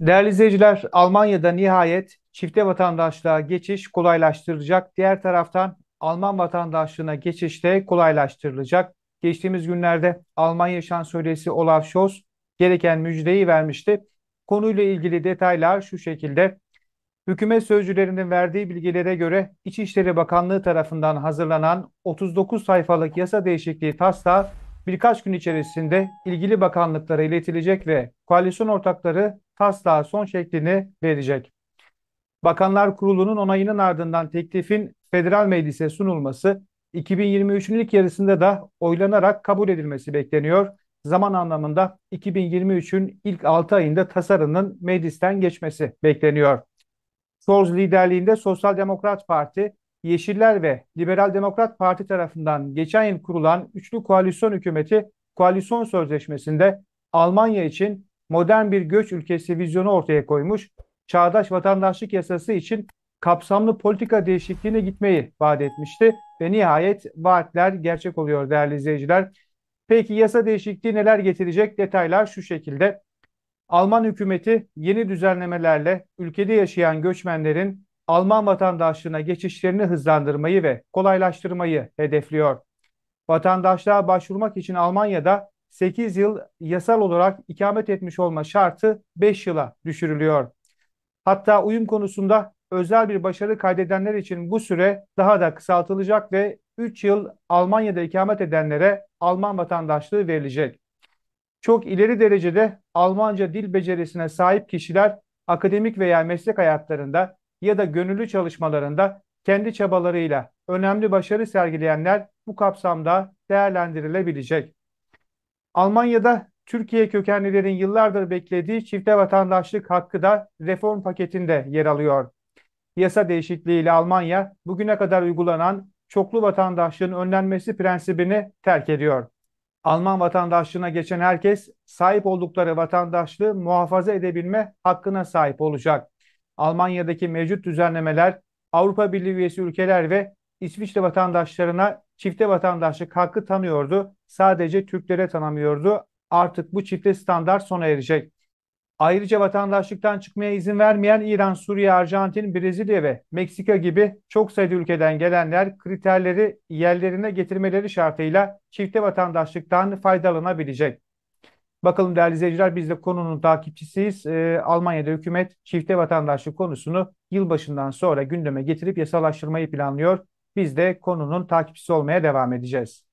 Değerli izleyiciler, Almanya'da nihayet çifte vatandaşlığa geçiş kolaylaştırılacak. Diğer taraftan Alman vatandaşlığına geçiş de kolaylaştırılacak. Geçtiğimiz günlerde Almanya Şansölyesi Olaf Scholz gereken müjdeyi vermişti. Konuyla ilgili detaylar şu şekilde. Hükümet sözcülerinin verdiği bilgilere göre İçişleri Bakanlığı tarafından hazırlanan 39 sayfalık yasa değişikliği taslağı birkaç gün içerisinde ilgili bakanlıklara iletilecek ve koalisyon ortakları taslağı son şeklini verecek. Bakanlar Kurulu'nun onayının ardından teklifin Federal Meclis'e sunulması 2023'ün ilk yarısında da oylanarak kabul edilmesi bekleniyor. Zaman anlamında 2023'ün ilk 6 ayında tasarının meclisten geçmesi bekleniyor. Scholz liderliğinde Sosyal Demokrat Parti, Yeşiller ve Liberal Demokrat Parti tarafından geçen yıl kurulan üçlü koalisyon hükümeti koalisyon sözleşmesinde Almanya için modern bir göç ülkesi vizyonu ortaya koymuş, çağdaş vatandaşlık yasası için kapsamlı politika değişikliğine gitmeyi vaat etmişti ve nihayet vaatler gerçek oluyor değerli izleyiciler. Peki yasa değişikliği neler getirecek? Detaylar şu şekilde. Alman hükümeti yeni düzenlemelerle ülkede yaşayan göçmenlerin Alman vatandaşlığına geçişlerini hızlandırmayı ve kolaylaştırmayı hedefliyor. Vatandaşlığa başvurmak için Almanya'da 8 yıl yasal olarak ikamet etmiş olma şartı 5 yıla düşürülüyor. Hatta uyum konusunda özel bir başarı kaydedenler için bu süre daha da kısaltılacak ve 3 yıl Almanya'da ikamet edenlere Alman vatandaşlığı verilecek. Çok ileri derecede Almanca dil becerisine sahip kişiler akademik veya meslek hayatlarında ya da gönüllü çalışmalarında kendi çabalarıyla önemli başarı sergileyenler bu kapsamda değerlendirilebilecek. Almanya'da Türkiye kökenlilerin yıllardır beklediği çifte vatandaşlık hakkı da reform paketinde yer alıyor. Yasa değişikliğiyle Almanya bugüne kadar uygulanan çoklu vatandaşlığın önlenmesi prensibini terk ediyor. Alman vatandaşlığına geçen herkes sahip oldukları vatandaşlığı muhafaza edebilme hakkına sahip olacak. Almanya'daki mevcut düzenlemeler Avrupa Birliği üyesi ülkeler ve İsviçre vatandaşlarına çifte vatandaşlık hakkı tanıyordu. Sadece Türklere tanımıyordu. Artık bu çifte standart sona erecek. Ayrıca vatandaşlıktan çıkmaya izin vermeyen İran, Suriye, Arjantin, Brezilya ve Meksika gibi çok sayıda ülkeden gelenler kriterleri yerlerine getirmeleri şartıyla çifte vatandaşlıktan faydalanabilecek. Bakalım değerli izleyiciler biz de konunun takipçisiyiz. Ee, Almanya'da hükümet çifte vatandaşlık konusunu yılbaşından sonra gündeme getirip yasalaştırmayı planlıyor. Biz de konunun takipçisi olmaya devam edeceğiz.